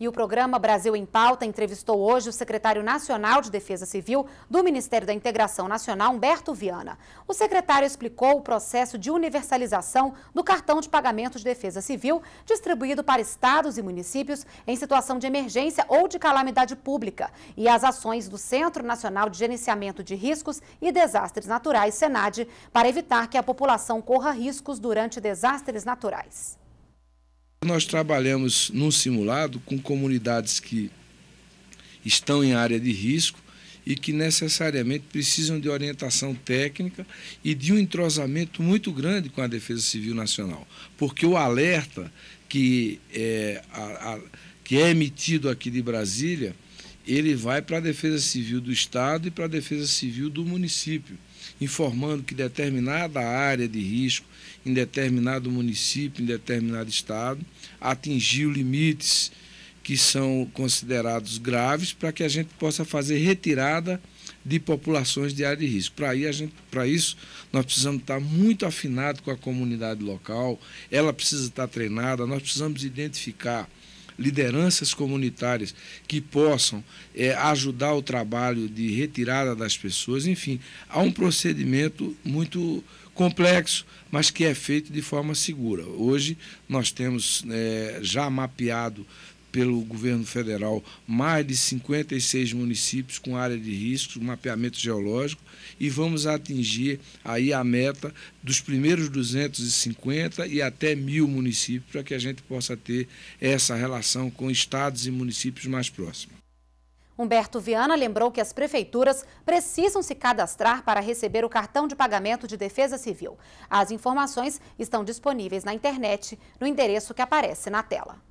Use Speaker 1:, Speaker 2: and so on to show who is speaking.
Speaker 1: E o programa Brasil em Pauta entrevistou hoje o secretário nacional de Defesa Civil do Ministério da Integração Nacional, Humberto Viana. O secretário explicou o processo de universalização do cartão de pagamento de defesa civil distribuído para estados e municípios em situação de emergência ou de calamidade pública e as ações do Centro Nacional de Gerenciamento de Riscos e Desastres Naturais, SENAD, para evitar que a população corra riscos durante desastres naturais.
Speaker 2: Nós trabalhamos num simulado com comunidades que estão em área de risco e que necessariamente precisam de orientação técnica e de um entrosamento muito grande com a Defesa Civil Nacional, porque o alerta que é, a, a, que é emitido aqui de Brasília ele vai para a Defesa Civil do Estado e para a Defesa Civil do município, informando que determinada área de risco em determinado município, em determinado estado, atingiu limites que são considerados graves para que a gente possa fazer retirada de populações de área de risco. Para isso, nós precisamos estar tá muito afinados com a comunidade local, ela precisa estar tá treinada, nós precisamos identificar lideranças comunitárias que possam é, ajudar o trabalho de retirada das pessoas. Enfim, há um procedimento muito complexo, mas que é feito de forma segura. Hoje nós temos é, já mapeado pelo governo federal mais de 56 municípios com área de risco, mapeamento geológico, e vamos atingir aí a meta dos primeiros 250 e até mil municípios, para que a gente possa ter essa relação com estados e municípios mais próximos.
Speaker 1: Humberto Viana lembrou que as prefeituras precisam se cadastrar para receber o cartão de pagamento de defesa civil. As informações estão disponíveis na internet, no endereço que aparece na tela.